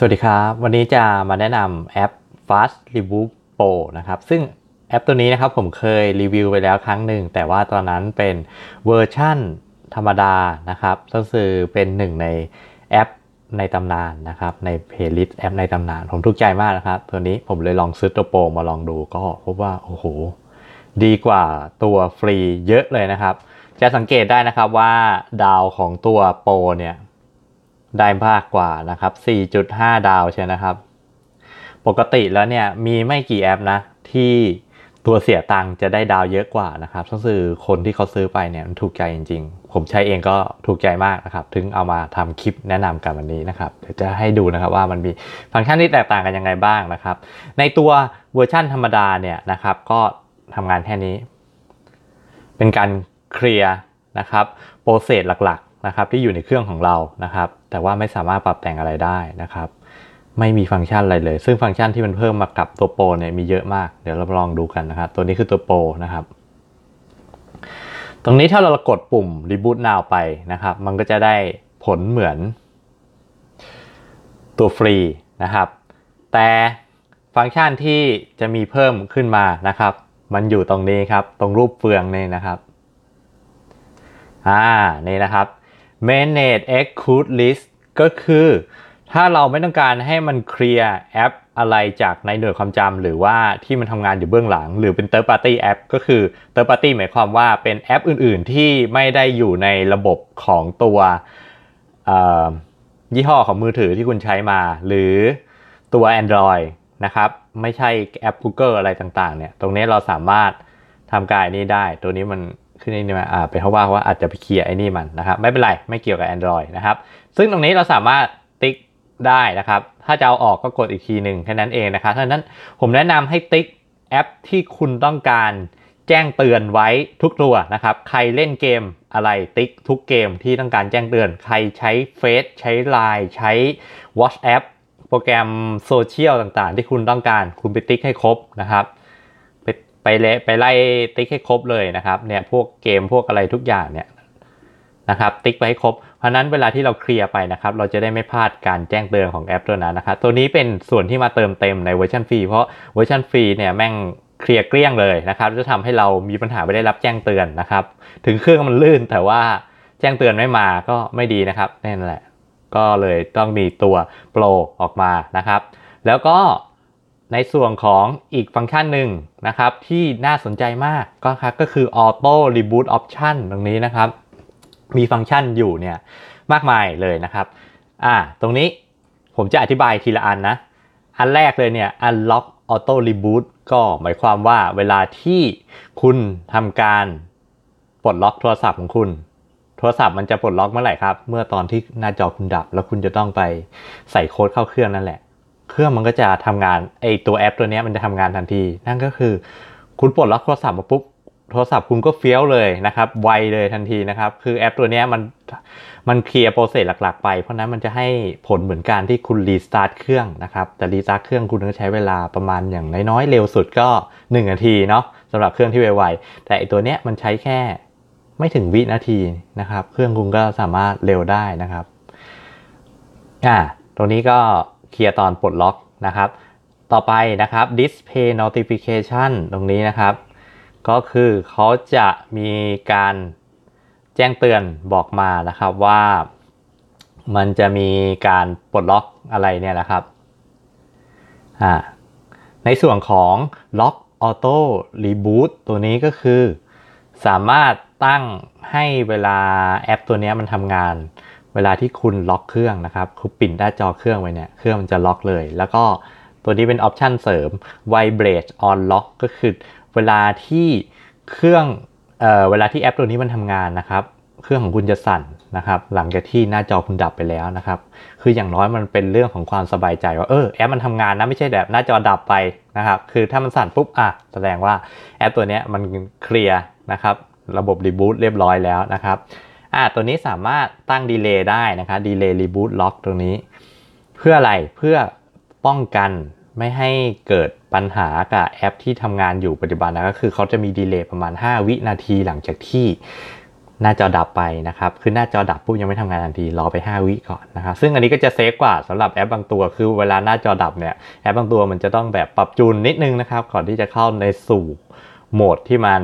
สวัสดีครับ วันนี้จะมาแนะนำแอป Fast Rebook Pro นะครับซึ่งแอปตัวนี้นะครับผมเคยรีวิวไปแล้วครั้งหนึ่ง แต่ว่าตอนนั้นเป็นเวอร์ชั่นธรรมดานะครับซึ่งอเป็นหนึ่งในแอปในตำนานนะครับในเพลย์ลิสต์แอปในตำนาน ผมทุกใจมากนะครับ ตัวนี้ผมเลยลองซื้อตัวโปรมาลองดูก็พบว่า โอ้โห ดีกว่าตัวฟรีเยอะเลยนะครับ จะสังเกตได้นะครับว่าดาวของตัวโปรเนี่ยได้มากกว่านะครับ 4.5 ดาวใช่นะครับ ปกติแล้วเนี่ยมีไม่กี่แอปนะที่ตัวเสียตังค์จะได้ดาวเยอะกว่านะครับซ็คือคนที่เขาซื้อไปเนี่ยมันถูกใจจริง ๆ ผมใช้เองก็ถูกใจมากนะครับ ถึงเอามาทำคลิปแนะนำกันวันนี้นะครับเดี๋ยวจะให้ดูนะครับว่ามันมีฟังก์ชันที่แตกต่างกันยังไงบ้างนะครับ ในตัวเวอร์ชั่นธรรมดาเนี่ยนะครับ ก็ทำงานแค่นี้ เป็นการเคลียร์นะครับ โปรเซสหลักนะครับที่อยู่ในเครื่องของเรานะครับ แต่ว่าไม่สามารถปรับแต่งอะไรได้นะครับ ไม่มีฟังก์ชันอะไรเลย ซึ่งฟังก์ชันที่มันเพิ่มมากับตัวโปรเนี่ยมีเยอะมากเดี๋ยวเราลองดูกันนะครับ ตัวนี้คือตัวโปรนะครับ ตรงนี้ถ้าเรากดปุ่ม reboot now ไปนะครับมันก็จะได้ผลเหมือน ตัวฟรีนะครับ แต่ฟังก์ชันที่จะมีเพิ่มขึ้นมานะครับ มันอยู่ตรงนี้ครับ ตรงรูปเฟืองนี่นะครับอ่านี่นะครับ manage exclude list ก็คือ ถ้าเราไม่ต้องการให้มันเคลียร์แอปอะไรจากในหน่วยความจำหรือว่าที่มันทำงานอยู่เบื้องหลัง หรือเป็น third party app ก็คือ third party หมายความว่าเป็นแอปอื่นๆที่ไม่ได้อยู่ในระบบของตัวยี่ห้อของมือถือที่คุณใช้มาหรือตัว Android นะครับ ไม่ใช่แอป Google อะไรต่าง ๆ เนี่ยตรงนี้เราสามารถทำการนี้ได้ ตัวนี้มันขึ้นนี่มาอ่าเป็นเพราะว่าว่าอาจจะไปเคลียร์ไอ้นี่มันนะครับไม่เป็นไร ไม่เกี่ยวกับ Android นะครับซึ่งตรงนี้เราสามารถติ๊กได้นะครับ ถ้าจะเอาออกก็กดอีกทีหนึ่งแค่นั้นเองนะครับดังนั้นผมแนะนำให้ติ๊กแอป ที่คุณต้องการแจ้งเตือนไว้ทุกตัวนะครับ ใครเล่นเกมอะไรติ๊กทุกเกมที่ต้องการแจ้งเตือน ใครใช้เฟซใช้ Line ใช้ WhatsApp โปรแกรมโซเชียลต่างๆ ที่คุณต้องการคุณไปติ๊กให้ครบนะครับไปเลไปไล่ติ๊กให้ครบเลยนะครับเนี่ยพวกเกมพวกอะไรทุกอย่างเนี่ยนะครับ ติ๊กไปให้ครบเพราะนั้นเวลาที่เราเคลียร์ไปนะครับเราจะได้ไม่พลาดการแจ้งเตือนของแอปตัวนั้นนะครับตัวนี้เป็นส่วนที่มาเติมเต็มในเวอร์ชันฟรีเพราะเวอร์ชันฟรีเนี่ยแม่งเคลียร์เกลี้ยงเลยนะครับ จะทำให้เรามีปัญหาไม่ได้รับแจ้งเตือนนะครับ ถึงเครื่องมันลื่นแต่ว่าแจ้งเตือนไม่มาก็ไม่ดีนะครับนั่นแหละก็เลยต้องมีตัวโปรออกมานะครับ แล้วก็ในส่วนของอีกฟังก์ชันหนึ่งนะครับ ที่น่าสนใจมากก็ครับก็คือ Auto Reboot Option ตรงนี้นะครับ มีฟังก์ชันอยู่เนี่ยมากมายเลยนะครับอ่าตรงนี้ผมจะอธิบายทีละอันนะ อันแรกเลยเนี่ย Unlock Auto Reboot ก็หมายความว่าเวลาที่คุณทำการปลดล็อกโทรศัพท์ของคุณ โทรศัพท์มันจะปลดล็อกเมื่อไหร่ครับ เมื่อตอนที่หน้าจอคุณดับแล้วคุณจะต้องไปใส่โค้ดเข้าเครื่องนั่นแหละเครื่องมันก็จะทำงานไอตัวแอป ตัวนี้มันจะทำงานทันที นั่นก็คือคุณปลดล็อกโทรศัพท์มาปุ๊บโทรศัพท์คุณก็เฟี้ยวเลยนะครับ ไวเลยทันทีนะครับ คือแอป ตัวนี้มันมันเคลียร์โปรเซสหลัก ๆไป เพราะนั้นมันจะให้ผลเหมือนการที่คุณรีสตาร์ทเครื่องนะครับ แต่รีสตาร์ทเครื่องคุณต้องใช้เวลาประมาณอย่างน้อยๆเร็วสุดก็1นาที เนาะสำหรับเครื่องที่ไวๆแต่อตัวเนี้ยมันใช้แค่ไม่ถึงวินาทีนะครับ เครื่องคุณก็สามารถเร็วได้นะครับอ่าตรงนี้ก็เคลียร์ตอนปลดล็อกนะครับ ต่อไปนะครับ display notification ตรงนี้นะครับ ก็คือเขาจะมีการแจ้งเตือนบอกมานะครับว่ามันจะมีการปลดล็อกอะไรเนี่ยนะครับอ่าในส่วนของ Lock Auto Reboot ตัวนี้ก็คือ สามารถตั้งให้เวลาแอปตัวนี้มันทำงานเวลาที่คุณล็อกเครื่องนะครับคุณปิดหน้าจอเครื่องไว้เนี่ยเครื่องมันจะล็อกเลย แล้วก็ตัวนี้เป็นออปชันเสริม Vibrate on Lock ก็คือเวลาที่เครื่องเออเวลาที่แอปตัวนี้มันทำงานนะครับเครื่องของคุณจะสั่นนะครับหลังจากที่หน้าจอคุณดับไปแล้วนะครับคืออย่างน้อยมันเป็นเรื่องของความสบายใจว่าเออแอป มันทำงานนะไม่ใช่แบบหน้าจอดับไปนะครับคือถ้ามันสั่นปุ๊บอ่ะแสดงว่าแอปตัวนี้มันเคลียร์นะครับระบบรีบูตเรียบร้อยแล้วนะครับอ่าตัวนี้สามารถตั้งดีเลย์ได้นะคะดีเลย์รีบูตล็อกตรงนี้ เพื่ออะไรเพื่อป้องกันไม่ให้เกิดปัญหากับแอปที่ทำงานอยู่ปัจจุบันนะก็คือเขาจะมีดีเลย์ประมาณ 5 วินาทีหลังจากที่หน้าจอดับไปนะครับ คือหน้าจอดับปุ๊บยังไม่ทำงานทันทีรอไป 5 วิก่อนนะครับ ซึ่งอันนี้ก็จะเซฟกว่าสำหรับแอปบางตัว คือเวลาหน้าจอดับเนี่ยแอป บางตัวมันจะต้องแบบปรับจูนนิดนึงนะครับก่อนที่จะเข้าในสู่โหมดที่มัน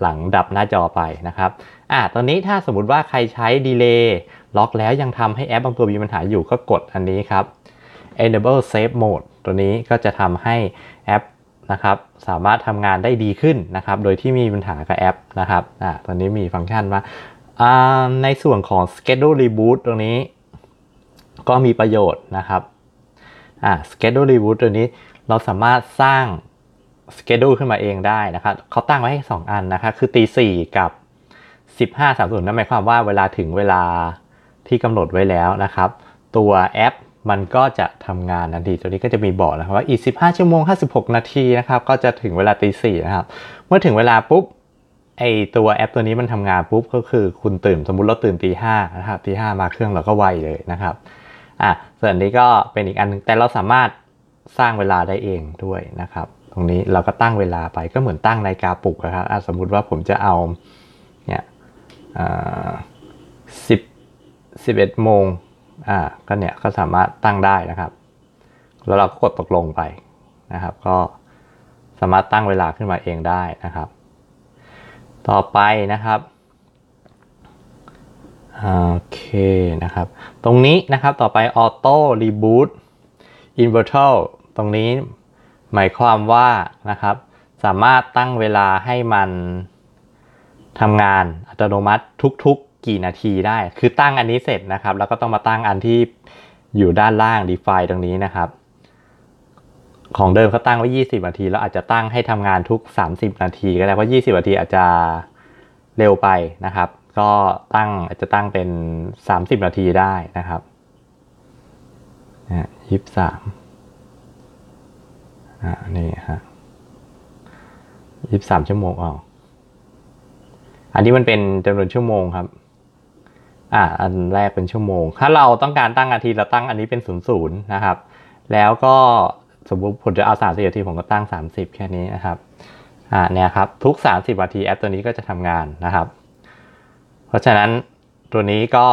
หลังดับหน้าจอไปนะครับอ่าตอนนี้ถ้าสมมติว่าใครใช้ดีเลย์ล็อกแล้วยังทำให้แอปบางตัวมีปัญหาอยู่ก็กดอันนี้ครับ enable safe mode ตัวนี้ก็จะทำให้แอปนะครับสามารถทำงานได้ดีขึ้นนะครับโดยที่มีปัญหากับแอปนะครับอ่าตอนนี้มีฟังก์ชันว่าในส่วนของ schedule reboot ตรงนี้ก็มีประโยชน์นะครับอ่า schedule reboot ตัวนี้เราสามารถสร้าง schedule ขึ้นมาเองได้นะครับเขาตั้งไว้ให้ 2 อันนะครับคือตี4กับ15 30นั่นหมายความว่าเวลาถึงเวลาที่กำหนดไว้แล้วนะครับ ตัวแอปมันก็จะทำงานทันทีตัวนี้ก็จะมีบอกนะครับว่าอีก15ชั่วโมง 56 นาทีนะครับก็จะถึงเวลาตีสี่นะครับเมื่อถึงเวลาปุ๊บไอตัวแอป ตัวนี้มันทำงานปุ๊บก็คือคุณตื่นสมมุติเราตื่นตีห้านะครับตีห้ามาเครื่องเราก็ไวเลยนะครับอ่ะส่วนนี้ก็เป็นอีกอันนึงแต่เราสามารถสร้างเวลาได้เองด้วยนะครับ ตรงนี้เราก็ตั้งเวลาไปก็เหมือนตั้งนาฬิกาปลุกนะครับสมมุติว่าผมจะเอาสิบสิบเอ็ดโมงอ่าก็เนี่ยก็สามารถตั้งได้นะครับ แล้วเราก็กดตกลงไปนะครับ ก็สามารถตั้งเวลาขึ้นมาเองได้นะครับ ต่อไปนะครับโอเคนะครับ ตรงนี้นะครับต่อไปออโต้รีบูตอินเวอร์ทัลตรงนี้หมายความว่านะครับ สามารถตั้งเวลาให้มันทำงานอัตโนมัติทุก ๆ กี่นาทีได้คือตั้งอันนี้เสร็จนะครับ แล้วก็ต้องมาตั้งอันที่ อยู่ด้านล่าง d e f ฟตรงนี้นะครับ ของเดิมเขาตั้งไว้20นาที แล้วอาจจะตั้งให้ทำงานทุก 30นาที ก็ได้เพราะ20นาทีอาจจะเร็วไปนะครับ ก็ตั้งอาจจะตั้งเป็น30นาทีได้นะครับยี่สิบสามอ่านี่ฮะยี่สิบสามชั่วโมง๋ออันนี้มันเป็นจำนวนชั่วโมงครับ อ่า อันแรกเป็นชั่วโมง ถ้าเราต้องการตั้งนาทีเราตั้งอันนี้เป็นศูนย์ศูนย์นะครับ แล้วก็สมมติผมจะเอาสามสิบนาทีผมก็ตั้งสามสิบแค่นี้นะครับ อ่า เนี่ยครับทุกสามสิบนาทีแอปตัวนี้ก็จะทำงานนะครับ เพราะฉะนั้นตัวนี้ก็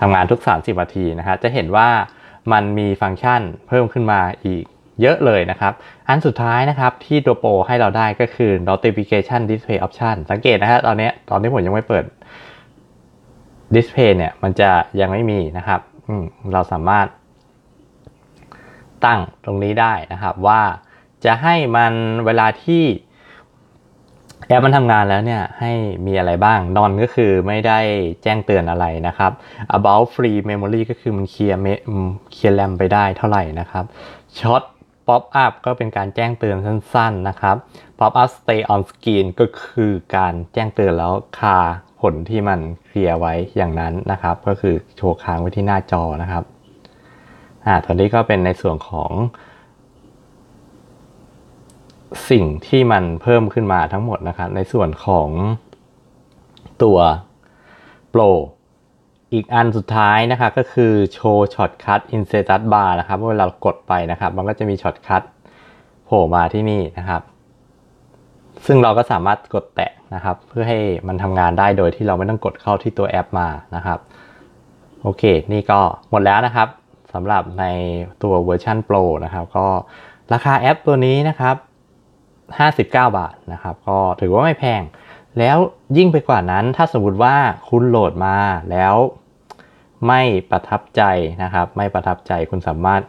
ทำงานทุกสสามิบนาทีนะครับ จะเห็นว่ามันมีฟังก์ชันเพิ่มขึ้นมาอีกเยอะเลยนะครับ อันสุดท้ายนะครับที่ตัวโปรให้เราได้ก็คือ notification display option สังเกตนะฮะตอนนี้ตอนที่ผมยังไม่เปิด display เนี่ยมันจะยังไม่มีนะครับ เราสามารถ ตั้งตรงนี้ได้นะครับว่าจะให้มันเวลาที่ แอปมันทำงานแล้วเนี่ยให้มีอะไรบ้าง นอนก็คือไม่ได้แจ้งเตือนอะไรนะครับ about free memory ก็คือมันเคลียร์เคลียร์แรมไปได้เท่าไหร่นะครับช็อต Pop up ก็เป็นการแจ้งเตือนสั้นๆนะครับ Pop up stay on screen ก็คือการแจ้งเตือนแล้ว คาผลที่มันเคลียร์ไว้อย่างนั้นนะครับ ก็คือโชว์ค้างไว้ที่หน้าจอนะครับ อ่าตอนนี้ก็เป็นในส่วนของ สิ่งที่มันเพิ่มขึ้นมาทั้งหมดนะครับ ในส่วนของตัวโปรอีกอันสุดท้ายนะครับก็คือโชว์ช็อตคัตอินเซตัสบาร์นะครับเวลาเรากดไปนะครับ มันก็จะมีช็อตคัตโผล่มาที่นี่นะครับ ซึ่งเราก็สามารถกดแตะนะครับ เพื่อให้มันทำงานได้โดยที่เราไม่ต้องกดเข้าที่ตัวแอปมานะครับ โอเค นี่ก็หมดแล้วนะครับสำหรับในตัวเวอร์ชัน Pro นะครับ ก็ราคาแอปตัวนี้นะครับ 59 บาทนะครับ ก็ถือว่าไม่แพงแล้วยิ่งไปกว่านั้นถ้าสมมติว่าคุณโหลดมาแล้วไม่ประทับใจนะครับ ไม่ประทับใจคุณสามารถ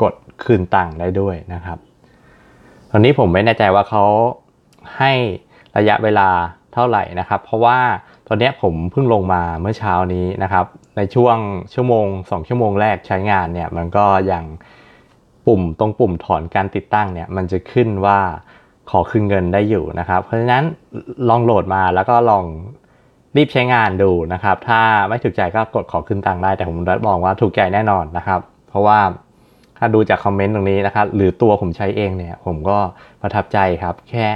กดคืนตังค์ได้ด้วยนะครับ ตอนนี้ผมไม่แน่ใจว่าเขาให้ระยะเวลาเท่าไหร่นะครับ เพราะว่าตอนนี้ผมเพิ่งลงมาเมื่อเช้านี้นะครับ ในช่วงชั่วโมง2ชั่วโมงแรกใช้งานเนี่ยมันก็ยังปุ่มตรงปุ่มถอนการติดตั้งเนี่ยมันจะขึ้นว่าขอคืนเงินได้อยู่นะครับ เพราะฉะนั้นลองโหลดมาแล้วก็ลองรีบใช้งานดูนะครับ ถ้าไม่ถูกใจก็กดขอคืนตังได้ แต่ผมรับรองว่าถูกใจแน่นอนนะครับ เพราะว่าถ้าดูจากคอมเมนต์ตรงนี้นะครับ หรือตัวผมใช้เองเนี่ยผมก็ประทับใจครับ แค่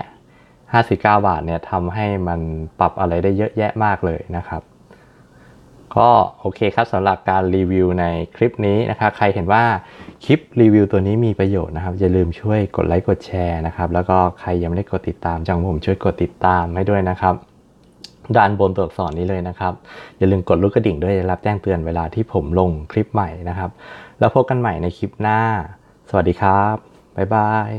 59บาท เนี่ยทำให้มันปรับอะไรได้เยอะแยะมากเลยนะครับก็โอเคครับสำหรับการรีวิวในคลิปนี้นะครับใครเห็นว่าคลิปรีวิวตัวนี้มีประโยชน์นะครับอย่าลืมช่วยกดไลค์กดแชร์นะครับแล้วก็ใครยังไม่ได้กดติดตามจังผมช่วยกดติดตามให้ด้วยนะครับด้านบนตัวอักษรนี้เลยนะครับ อย่าลืมกดลูกกระดิ่งด้วยจะรับแจ้งเตือนเวลาที่ผมลงคลิปใหม่นะครับ แล้วพบกันใหม่ในคลิปหน้าสวัสดีครับบ๊ายบาย